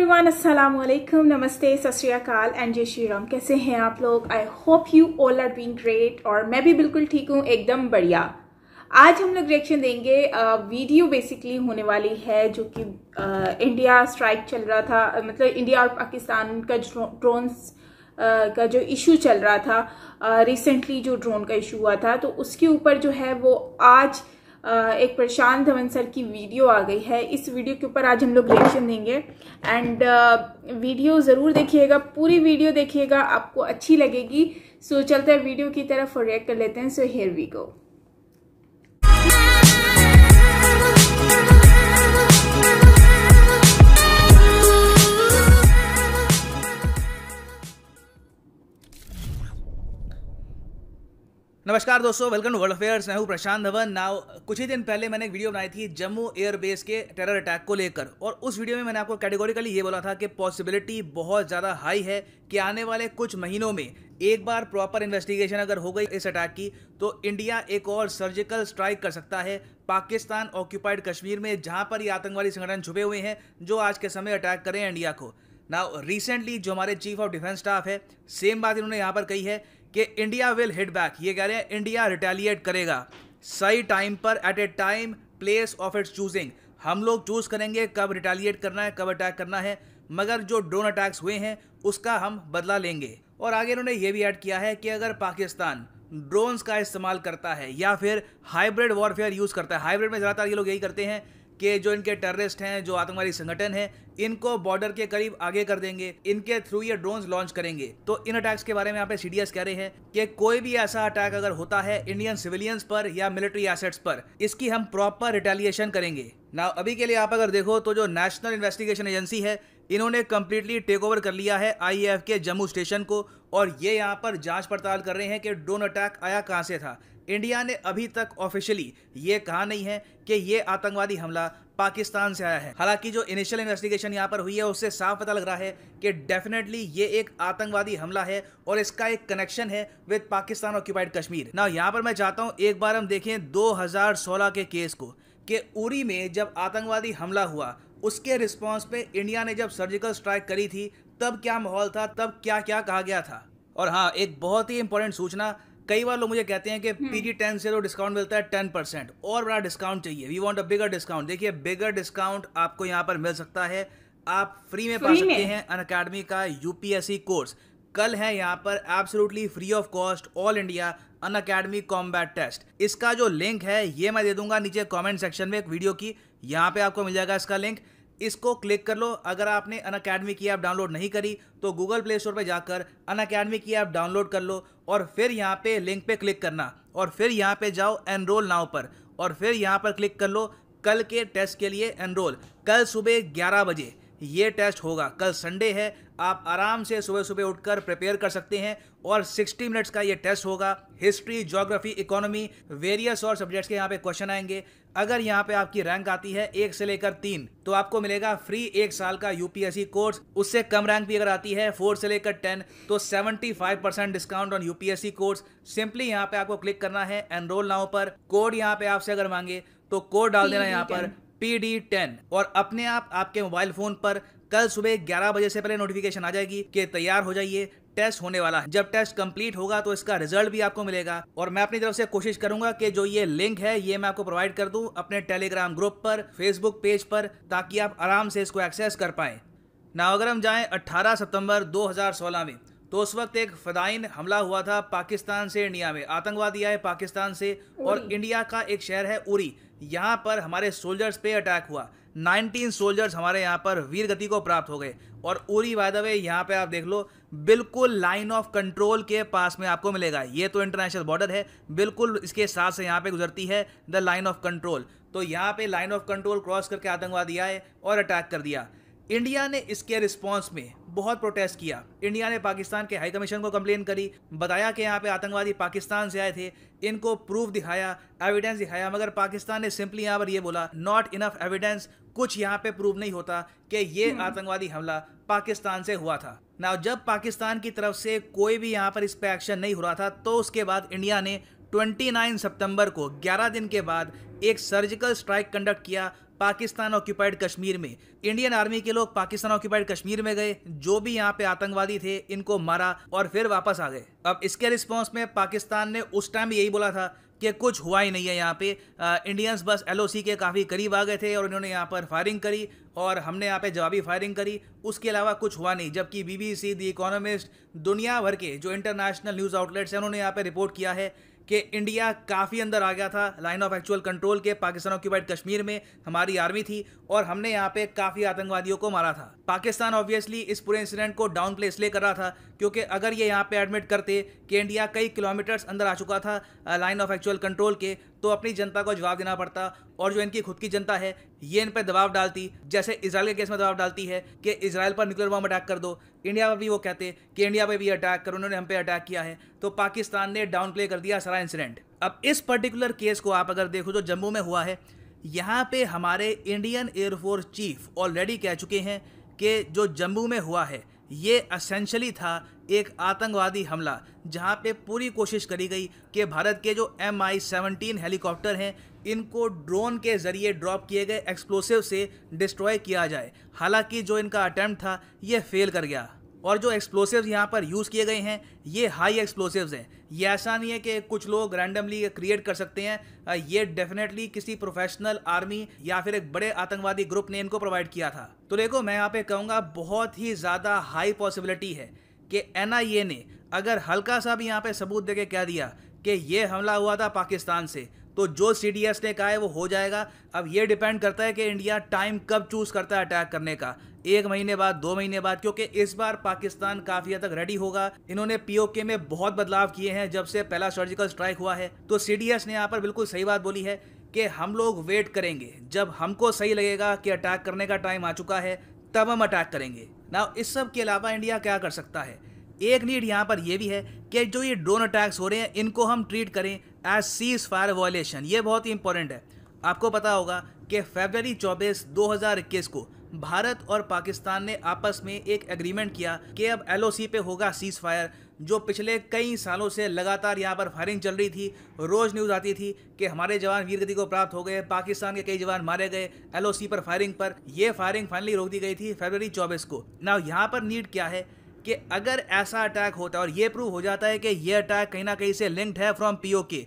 Everyone अस्सलाम वालेकुम नमस्ते सत एंड जय श्री राम कैसे हैं आप लोग I hope you all are being great और मैं भी बिल्कुल ठीक हूँ एकदम बढ़िया आज हम लोग रिएक्शन देंगे वीडियो बेसिकली होने वाली है जो कि इंडिया स्ट्राइक चल रहा था मतलब इंडिया और पाकिस्तान का ड्रोन्स का जो इशू चल रहा था रिसेंटली जो ड्रोन का इशू हुआ था तो उसके ऊपर जो है वो आज एक प्रशांत धवन सर की वीडियो आ गई है इस वीडियो के ऊपर आज हम लोग रिएक्शन देंगे एंड वीडियो ज़रूर देखिएगा पूरी वीडियो देखिएगा आपको अच्छी लगेगी सो so, चलते हैं वीडियो की तरफ रिएक्ट कर लेते हैं सो हेयर वी गो नमस्कार दोस्तों वेलकम टू वर्ल्ड अफेयर्स मैं हूं प्रशांत धवन नाउ कुछ ही दिन पहले मैंने एक वीडियो बनाई थी जम्मू एयरबेस के टेरर अटैक को लेकर और उस वीडियो में मैंने आपको कैटेगोरिकली ये बोला था कि पॉसिबिलिटी बहुत ज़्यादा हाई है कि आने वाले कुछ महीनों में एक बार प्रॉपर इन्वेस्टिगेशन अगर हो गई इस अटैक की तो इंडिया एक और सर्जिकल स्ट्राइक कर सकता है पाकिस्तान ऑक्यूपाइड कश्मीर में जहाँ पर ये आतंकवादी संगठन छुपे हुए हैं जो आज के समय अटैक करें इंडिया को नाउ रिसेंटली जो हमारे चीफ ऑफ डिफेंस स्टाफ है सेम बात इन्होंने यहाँ पर कही है कि इंडिया विल हिट बैक ये कह रहे हैं इंडिया रिटेलिएट करेगा सही टाइम पर at a time place of its choosing हम लोग चूज़ करेंगे कब रिटेलिएट करना है कब अटैक करना है मगर जो ड्रोन अटैक्स हुए हैं उसका हम बदला लेंगे और आगे इन्होंने ये भी ऐड किया है कि अगर पाकिस्तान ड्रोन्स का इस्तेमाल करता है या फिर हाइब्रिड वॉरफेयर यूज़ करता है हाइब्रिड में ज़्यादातर ये लोग यही करते हैं कि जो इनके टेररिस्ट हैं जो आतंकवादी संगठन है इनको बॉर्डर के करीब आगे कर देंगे इनके थ्रू ये ड्रोन लॉन्च करेंगे तो इन अटैक्स के बारे में यहाँ पे सी कह रहे हैं कि कोई भी ऐसा अटैक अगर होता है इंडियन सिविलियंस पर या मिलिट्री एसेट्स पर इसकी हम प्रॉपर रिटेलिएशन करेंगे ना अभी के लिए आप अगर देखो तो जो नेशनल इन्वेस्टिगेशन एजेंसी है इन्होंने कम्प्लीटली टेक ओवर कर लिया है आई के जम्मू स्टेशन को और ये यहाँ पर जांच पड़ताल कर रहे हैं कि ड्रोन अटैक आया कहाँ से था इंडिया ने अभी तक ऑफिशियली ये कहा नहीं है कि ये आतंकवादी हमला पाकिस्तान से आया है हालांकि जो इनिशियल इन्वेस्टिगेशन यहाँ पर हुई है उससे साफ पता लग रहा है कि डेफिनेटली ये एक आतंकवादी हमला है और इसका एक कनेक्शन है विद पाकिस्तान ऑक्यूपाइड कश्मीर ना यहाँ पर मैं चाहता हूँ एक बार हम देखें 2016 के केस को कि उरी में जब आतंकवादी हमला हुआ उसके रिस्पॉन्स पे इंडिया ने जब सर्जिकल स्ट्राइक करी थी तब क्या माहौल था तब क्या क्या कहा गया था और हाँ एक बहुत ही इंपॉर्टेंट सूचना कई बार लोग मुझे कहते हैं कि पीजी हम्म। टेन से तो डिस्काउंट मिलता है टेन परसेंट और बड़ा डिस्काउंट चाहिए we want a bigger discount देखिए बिगर डिस्काउंट आपको यहाँ पर मिल सकता है आप फ्री में पा सकते हैं अन अकेडमी का यूपीएससी कोर्स कल है यहाँ पर absolutely free of cost all India Unacademy combat test इसका जो लिंक है ये मैं दे दूंगा नीचे कमेंट सेक्शन में एक वीडियो की यहाँ पे आपको मिल जाएगा इसका लिंक इसको क्लिक कर लो अगर आपने अन अकेडमी की ऐप डाउनलोड नहीं करी तो गूगल प्ले स्टोर पर जाकर अन अकेडमी की ऐप डाउनलोड कर लो और फिर यहाँ पे लिंक पे क्लिक करना और फिर यहाँ पे जाओ एनरोल नाव पर और फिर यहाँ पर क्लिक कर लो कल के टेस्ट के लिए एनरोल कल सुबह ग्यारह बजे ये टेस्ट होगा कल संडे है आप आराम से सुबह सुबह उठकर प्रिपेयर कर सकते हैं और 60 मिनट्स का ये टेस्ट होगा हिस्ट्री ज्योग्राफी इकोनॉमी वेरियस और सब्जेक्ट्स के यहाँ पे क्वेश्चन आएंगे अगर यहाँ पे आपकी रैंक आती है एक से लेकर तीन तो आपको मिलेगा फ्री एक साल का यूपीएससी कोर्स उससे कम रैंक भी अगर आती है फोर से लेकर ten to seventy five percent discount on UPSC course simply यहाँ पे आपको क्लिक करना है एनरोल नाउ पर कोड यहाँ पे आपसे अगर मांगे तो कोड डाल देना यहाँ पर पी टेन और अपने आप आपके मोबाइल फोन पर कल सुबह 11 बजे से पहले नोटिफिकेशन आ जाएगी कि तैयार हो जाइए टेस्ट होने वाला है जब टेस्ट कंप्लीट होगा तो इसका रिजल्ट भी आपको मिलेगा और मैं अपनी तरफ से कोशिश करूंगा कि जो ये लिंक है ये मैं आपको प्रोवाइड कर दूं अपने टेलीग्राम ग्रुप पर फेसबुक पेज पर ताकि आप आराम से इसको एक्सेस कर पाए ना अगर हम जाएँ अट्ठारह सितम्बर दो में तो उस वक्त एक फदाइन हमला हुआ था पाकिस्तान से इंडिया में आतंकवादी आए पाकिस्तान से और इंडिया का एक शहर है उरी यहाँ पर हमारे सोल्जर्स पे अटैक हुआ 19 सोल्जर्स हमारे यहाँ पर वीर गति को प्राप्त हो गए और उरी बाय द वे यहाँ पे आप देख लो बिल्कुल लाइन ऑफ कंट्रोल के पास में आपको मिलेगा ये तो इंटरनेशनल बॉर्डर है बिल्कुल इसके साथ से यहाँ पे गुजरती है द लाइन ऑफ कंट्रोल तो यहाँ पे लाइन ऑफ कंट्रोल क्रॉस करके आतंकवादी आए और अटैक कर दिया इंडिया ने इसके रिस्पॉन्स में बहुत प्रोटेस्ट किया इंडिया ने पाकिस्तान के हाई कमीशन को कंप्लेन करी बताया कि यहाँ पे आतंकवादी पाकिस्तान से आए थे इनको प्रूफ दिखाया एविडेंस दिखाया मगर पाकिस्तान ने सिंपली यहाँ पर ये बोला नॉट इनफ एविडेंस कुछ यहाँ पे प्रूव नहीं होता कि ये हम्म। आतंकवादी हमला पाकिस्तान से हुआ था ना जब पाकिस्तान की तरफ से कोई भी यहाँ पर इस पर एक्शन नहीं हो रहा था तो उसके बाद इंडिया ने 29 सितंबर को 11 दिन के बाद एक सर्जिकल स्ट्राइक कंडक्ट किया पाकिस्तान ऑक्यूपाइड कश्मीर में इंडियन आर्मी के लोग पाकिस्तान ऑक्यूपाइड कश्मीर में गए जो भी यहाँ पे आतंकवादी थे इनको मारा और फिर वापस आ गए अब इसके रिस्पॉन्स में पाकिस्तान ने उस टाइम यही बोला था कि कुछ हुआ ही नहीं है यहाँ पे इंडियंस बस एलओसी के काफ़ी करीब आ गए थे और उन्होंने यहाँ पर फायरिंग करी और हमने यहाँ पे जवाबी फायरिंग करी उसके अलावा कुछ हुआ नहीं जबकि बीबीसी द इकोनॉमिस्ट दुनिया भर के जो इंटरनेशनल न्यूज़ आउटलेट्स हैं उन्होंने यहाँ पे रिपोर्ट किया है कि इंडिया काफ़ी अंदर आ गया था लाइन ऑफ एक्चुअल कंट्रोल के पाकिस्तान ऑक्यूपाइड कश्मीर में हमारी आर्मी थी और हमने यहाँ पे काफ़ी आतंकवादियों को मारा था पाकिस्तान ऑब्वियसली इस पूरे इंसिडेंट को डाउन प्ले इसलिए कर रहा था क्योंकि अगर ये यहाँ पे एडमिट करते कि इंडिया कई किलोमीटर्स अंदर आ चुका था लाइन ऑफ एक्चुअल कंट्रोल के तो अपनी जनता को जवाब देना पड़ता और जो इनकी खुद की जनता है ये इन पर दबाव डालती जैसे इसराइल के केस में दबाव डालती है कि इसराइल पर न्यूक्लियर बॉम्ब अटैक कर दो इंडिया पर भी वो कहते कि इंडिया पर भी अटैक कर उन्होंने हम पे अटैक किया है तो पाकिस्तान ने डाउन प्ले कर दिया सारा इंसिडेंट अब इस पर्टिकुलर केस को आप अगर देखो जो जम्मू में हुआ है यहाँ पे हमारे इंडियन एयरफोर्स चीफ ऑलरेडी कह चुके हैं कि जो जम्मू में हुआ है ये असेंशली था एक आतंकवादी हमला जहां पे पूरी कोशिश करी गई कि भारत के जो एम आई सेवनटीन हेलीकॉप्टर हैं इनको ड्रोन के ज़रिए ड्रॉप किए गए एक्सप्लोसिव से डिस्ट्रॉय किया जाए हालांकि जो इनका अटैम्प्ट था ये फेल कर गया और जो एक्सप्लोसिव्स यहाँ पर यूज़ किए गए हैं ये हाई एक्सप्लोसिव्स हैं ये ऐसा नहीं है कि कुछ लोग रैंडमली क्रिएट कर सकते हैं ये डेफिनेटली किसी प्रोफेशनल आर्मी या फिर एक बड़े आतंकवादी ग्रुप ने इनको प्रोवाइड किया था तो देखो मैं यहाँ पे कहूँगा बहुत ही ज़्यादा हाई पॉसिबिलिटी है कि एन ने अगर हल्का सा भी यहाँ पर सबूत दे के कह दिया कि ये हमला हुआ था पाकिस्तान से तो जो सी ने कहा है वो हो जाएगा अब ये डिपेंड करता है कि इंडिया टाइम कब चूज़ करता है अटैक करने का एक महीने बाद दो महीने बाद क्योंकि इस बार पाकिस्तान काफी हद तक रेडी होगा इन्होंने पीओके में बहुत बदलाव किए हैं जब से पहला सर्जिकल स्ट्राइक हुआ है तो सी ने यहाँ पर बिल्कुल सही बात बोली है कि हम लोग वेट करेंगे जब हमको सही लगेगा कि अटैक करने का टाइम आ चुका है तब हम अटैक करेंगे ना इस सब के अलावा इंडिया क्या कर सकता है एक नीड यहाँ पर यह भी है कि जो ये ड्रोन अटैक्स हो रहे हैं इनको हम ट्रीट करें एज सीज फायर वॉयलेशन ये बहुत ही इंपॉर्टेंट है आपको पता होगा कि फेबररी चौबीस इक्कीस को भारत और पाकिस्तान ने आपस में एक एग्रीमेंट किया कि अब एल पे होगा सीज फायर जो पिछले कई सालों से लगातार यहाँ पर फायरिंग चल रही थी रोज़ न्यूज़ आती थी कि हमारे जवान वीरगति को प्राप्त हो गए पाकिस्तान के कई जवान मारे गए एल पर फायरिंग पर यह फायरिंग फाइनली रोक दी गई थी फरवरी चौबीस को ना यहाँ पर नीड क्या है कि अगर ऐसा अटैक होता है और ये प्रूव हो जाता है कि ये अटैक कहीं ना कहीं से लिंक्ड है फ्रॉम पीओके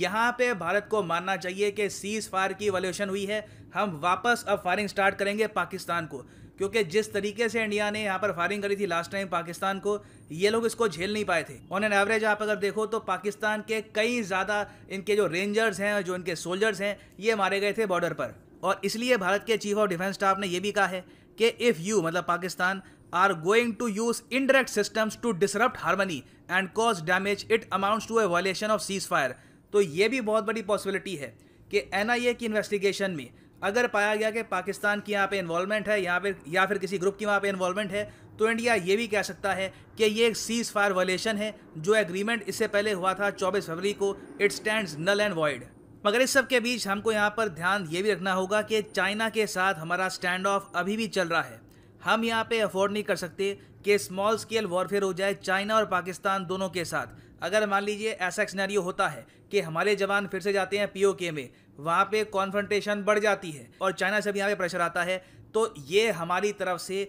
यहाँ पे भारत को मानना चाहिए कि सीज फायर की वॉल्यूशन हुई है हम वापस अब फायरिंग स्टार्ट करेंगे पाकिस्तान को क्योंकि जिस तरीके से इंडिया ने यहाँ पर फायरिंग करी थी लास्ट टाइम पाकिस्तान को ये लोग इसको झेल नहीं पाए थे ऑन एन एवरेज आप अगर देखो तो पाकिस्तान के कई ज़्यादा इनके जो रेंजर्स हैं जो इनके सोल्जर्स हैं ये मारे गए थे बॉर्डर पर और इसलिए भारत के चीफ ऑफ डिफेंस स्टाफ ने यह भी कहा है कि इफ़ यू मतलब Pakistan are going to use indirect systems to disrupt harmony and cause damage it amount to a violation of ceasefire तो ये भी बहुत बड़ी पॉसिबिलिटी है कि एन की इन्वेस्टिगेशन में अगर पाया गया कि पाकिस्तान की यहाँ पे इन्वॉल्वमेंट है यहाँ पे या फिर किसी ग्रुप की वहाँ पे इन्वॉल्वमेंट है तो इंडिया ये भी कह सकता है कि ये एक सीज फायर वॉलेशन है जो एग्रीमेंट इससे पहले हुआ था 24 फरवरी को it stand null and void मगर इस सब के बीच हमको यहाँ पर ध्यान ये भी रखना होगा कि चाइना के साथ हमारा स्टैंड ऑफ अभी भी चल रहा है हम यहाँ पे अफोर्ड नहीं कर सकते कि स्मॉल स्केल वॉरफेयर हो जाए चाइना और पाकिस्तान दोनों के साथ अगर मान लीजिए ऐसा एक्सनैरियो होता है कि हमारे जवान फिर से जाते हैं पी में वहाँ पे कॉन्फ्रंटेशन बढ़ जाती है और चाइना से भी यहाँ पे प्रेशर आता है तो ये हमारी तरफ से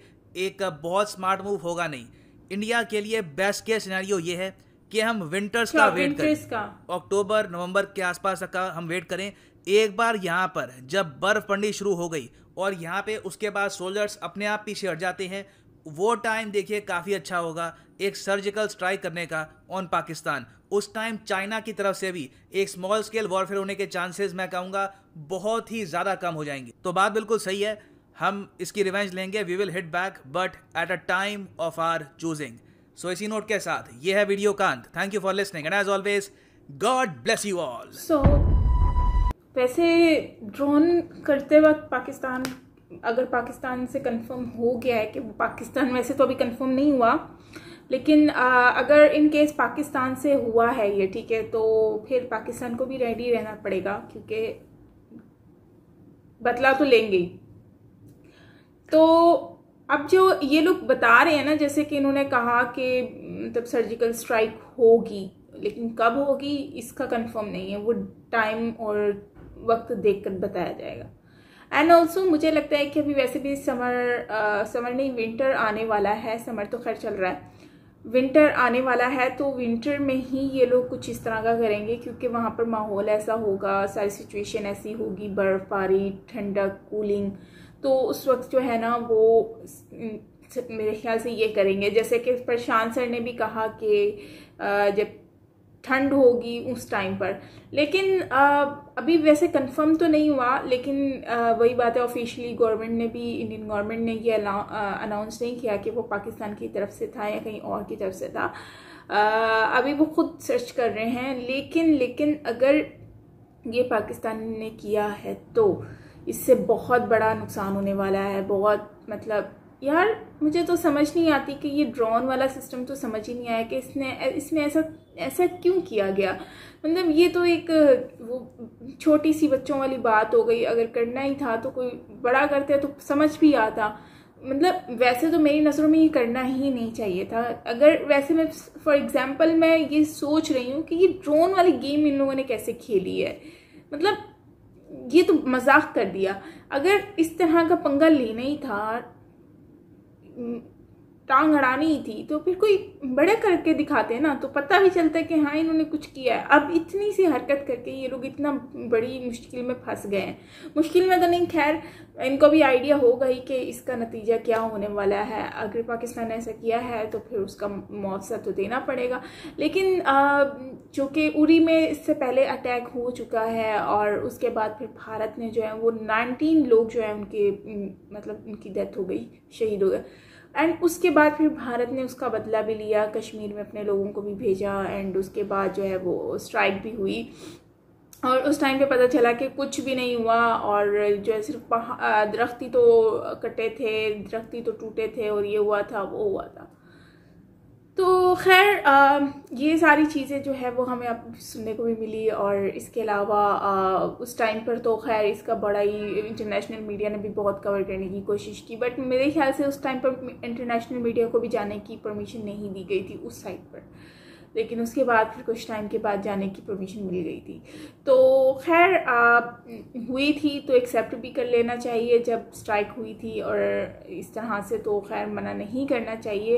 एक बहुत स्मार्ट मूव होगा नहीं इंडिया के लिए बेस्ट केस सिनेरियो ये है कि हम विंटर्स का वेट हाँ, करें अक्टूबर नवंबर के आसपास का हम वेट करें एक बार यहाँ पर जब बर्फ पड़नी शुरू हो गई और यहाँ पे उसके बाद सोल्जर्स अपने आप पीछे हट जाते हैं वो टाइम देखिए काफ़ी अच्छा होगा एक सर्जिकल स्ट्राइक करने का ऑन पाकिस्तान उस टाइम चाइना की तरफ से भी एक स्मॉल स्केल वॉरफेयर होने के चांसेस मैं कहूँगा बहुत ही ज़्यादा कम हो जाएंगे तो बात बिल्कुल सही है हम इसकी रिवेंज लेंगे we will hit back but at a time of our choosing so इसी नोट के साथ ये है वीडियो का अंत thank you for listening and as always God bless you all so वैसे ड्रोन करते वक्त पाकिस्तान अगर पाकिस्तान से कंफर्म हो गया है कि वो पाकिस्तान वैसे तो अभी कंफर्म नहीं हुआ लेकिन आ, अगर इन केस पाकिस्तान से हुआ है ये ठीक है तो फिर पाकिस्तान को भी रेडी रहना पड़ेगा क्योंकि बदला तो लेंगे तो अब जो ये लोग बता रहे हैं ना जैसे कि इन्होंने कहा कि मतलब सर्जिकल स्ट्राइक होगी लेकिन कब होगी इसका कंफर्म नहीं है वो टाइम और वक्त देखकर बताया जाएगा एंड ऑल्सो मुझे लगता है कि अभी वैसे भी समर आ, समर नहीं विंटर आने वाला है समर तो खैर चल रहा है विंटर आने वाला है तो विंटर में ही ये लोग कुछ इस तरह का करेंगे क्योंकि वहाँ पर माहौल ऐसा होगा सारी सिचुएशन ऐसी होगी बर्फ़बारी ठंडक कूलिंग तो उस वक्त जो है ना वो मेरे ख्याल से ये करेंगे जैसे कि प्रशांत सर ने भी कहा कि जब ठंड होगी उस टाइम पर लेकिन अभी वैसे कंफर्म तो नहीं हुआ लेकिन वही बात है ऑफिशियली गवर्नमेंट ने भी इंडियन गवर्नमेंट ने ये अनाउंस नहीं किया कि वो पाकिस्तान की तरफ से था या कहीं और की तरफ से था अभी वो खुद सर्च कर रहे हैं लेकिन लेकिन अगर ये पाकिस्तान ने किया है तो इससे बहुत बड़ा नुकसान होने वाला है बहुत मतलब यार मुझे तो समझ नहीं आती कि ये ड्रोन वाला सिस्टम तो समझ ही नहीं आया कि इसने इसमें ऐसा ऐसा क्यों किया गया मतलब ये तो एक वो छोटी सी बच्चों वाली बात हो गई अगर करना ही था तो कोई बड़ा करते तो समझ भी आता मतलब वैसे तो मेरी नज़रों में ये करना ही नहीं चाहिए था अगर वैसे मैं फॉर एग्ज़ाम्पल मैं ये सोच रही हूँ कि ये ड्रोन वाली गेम इन लोगों ने कैसे खेली है मतलब ये तो मजाक कर दिया अगर इस तरह का पंगा लेना ही था टांग अड़ानी ही थी तो फिर कोई बड़े करके दिखाते ना तो पता भी चलता है कि हाँ इन्होंने कुछ किया है अब इतनी सी हरकत करके ये लोग इतना बड़ी मुश्किल में फंस गए हैं मुश्किल में तो नहीं खैर इनको भी आइडिया होगा ही कि इसका नतीजा क्या होने वाला है अगर पाकिस्तान ने ऐसा किया है तो फिर उसका मुआवजा तो देना पड़ेगा लेकिन चूँकि उरी में इससे पहले अटैक हो चुका है और उसके बाद फिर भारत ने जो है वो नाइनटीन लोग जो है उनके मतलब उनकी डेथ हो गई शहीद हो गए एंड उसके बाद फिर भारत ने उसका बदला भी लिया कश्मीर में अपने लोगों को भी भेजा एंड उसके बाद जो है वो स्ट्राइक भी हुई और उस टाइम पे पता चला कि कुछ भी नहीं हुआ और जो है सिर्फ दरख्ती तो कटे थे दरख्ती तो टूटे थे और ये हुआ था वो हुआ था तो खैर ये सारी चीज़ें जो है वो हमें अब सुनने को भी मिली और इसके अलावा उस टाइम पर तो खैर इसका बड़ा ही इंटरनेशनल मीडिया ने भी बहुत कवर करने की कोशिश की बट मेरे ख्याल से उस टाइम पर इंटरनेशनल मीडिया को भी जाने की परमिशन नहीं दी गई थी उस साइड पर लेकिन उसके बाद फिर कुछ टाइम के बाद जाने की परमिशन मिल गई थी तो खैर हुई थी तो एक्सेप्ट भी कर लेना चाहिए जब स्ट्राइक हुई थी और इस तरह से तो खैर मना नहीं करना चाहिए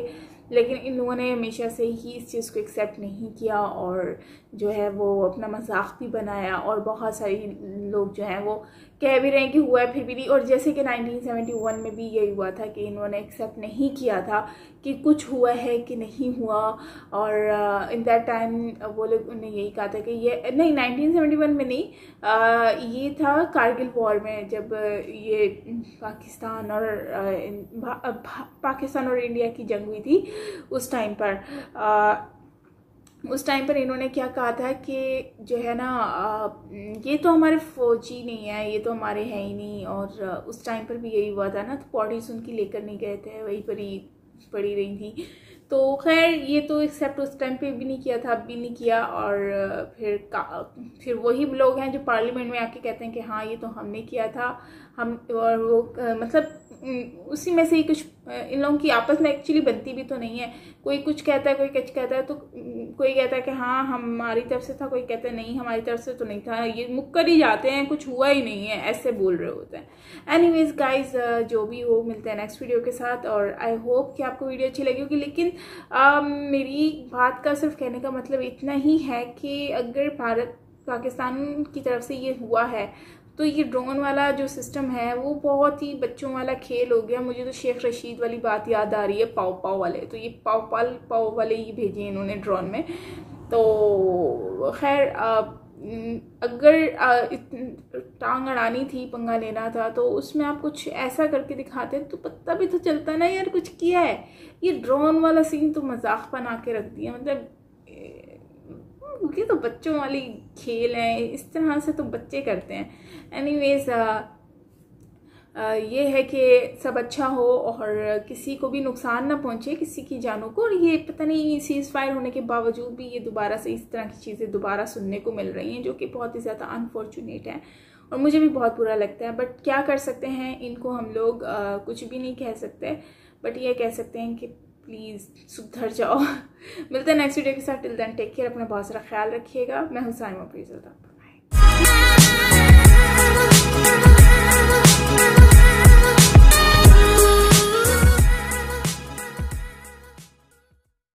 लेकिन इन लोगों ने हमेशा से ही इस चीज़ को एक्सेप्ट नहीं किया और जो है वो अपना मजाक भी बनाया और बहुत सारे लोग जो हैं वो कह भी रहे हैं कि हुआ है फिर भी नहीं और जैसे कि 1971 में भी यही हुआ था कि इन्होंने एक्सेप्ट नहीं किया था कि कुछ हुआ है कि नहीं हुआ और इन दैट टाइम वो लोग ने यही कहा था कि ये नहीं 1971 में नहीं आ, ये था कारगिल वॉर में जब ये पाकिस्तान और पाकिस्तान और इंडिया की जंग हुई थी उस टाइम पर आ, उस टाइम पर इन्होंने क्या कहा था कि जो है ना ये तो हमारे फौजी नहीं है ये तो हमारे हैं ही नहीं और उस टाइम पर भी यही हुआ था ना तो बॉडीज उनकी लेकर नहीं गए थे वहीं पर ही पड़ी रही थी तो खैर ये तो एक्सेप्ट उस टाइम पे भी नहीं किया था अब भी नहीं किया और फिर का फिर वही लोग हैं जो पार्लियामेंट में आके कहते हैं कि हाँ ये तो हमने किया था हम और वो मतलब उसी में से ही कुछ इन लोगों की आपस में एक्चुअली बनती भी तो नहीं है कोई कुछ कहता है कोई कुछ कहता है तो कोई कहता है कि हाँ हमारी तरफ से था कोई कहता है नहीं हमारी तरफ से तो नहीं था ये मुक्कर ही जाते हैं कुछ हुआ ही नहीं है ऐसे बोल रहे होते हैं एनी वेज गाइज जो भी हो मिलते हैं नेक्स्ट वीडियो के साथ और आई होप कि आपको वीडियो अच्छी लगी होगी लेकिन आ, मेरी बात का सिर्फ कहने का मतलब इतना ही है कि अगर भारत पाकिस्तान की तरफ से ये हुआ है तो ये ड्रोन वाला जो सिस्टम है वो बहुत ही बच्चों वाला खेल हो गया मुझे तो शेख रशीद वाली बात याद आ रही है पाव पाव वाले तो ये पाव पाल पाव वाले ही भेजे इन्होंने ड्रोन में तो खैर अगर टांग अड़ानी थी पंगा लेना था तो उसमें आप कुछ ऐसा करके दिखाते तो पता भी तो चलता ना यार कुछ किया है ये ड्रोन वाला सीन तो मजाक बना के रख दिया मतलब ये तो बच्चों वाली खेल है इस तरह से तो बच्चे करते हैं वेज uh, uh, ये है कि सब अच्छा हो और किसी को भी नुकसान ना पहुंचे किसी की जानों को और ये पता नहीं सीज़ फायर होने के बावजूद भी ये दोबारा से इस तरह की चीज़ें दोबारा सुनने को मिल रही हैं जो कि बहुत ही ज़्यादा अनफॉर्चुनेट है और मुझे भी बहुत बुरा लगता है बट क्या कर सकते हैं इनको हम लोग आ, uh, कुछ भी नहीं कह सकते बट ये कह सकते हैं कि प्लीज़ सुधर जाओ मिलते हैं नेक्स्ट वीडियो के साथ टिल देन टेक केयर अपना बहुत सारा ख्याल रखिएगा मैं हूँ साइमा प्लीज़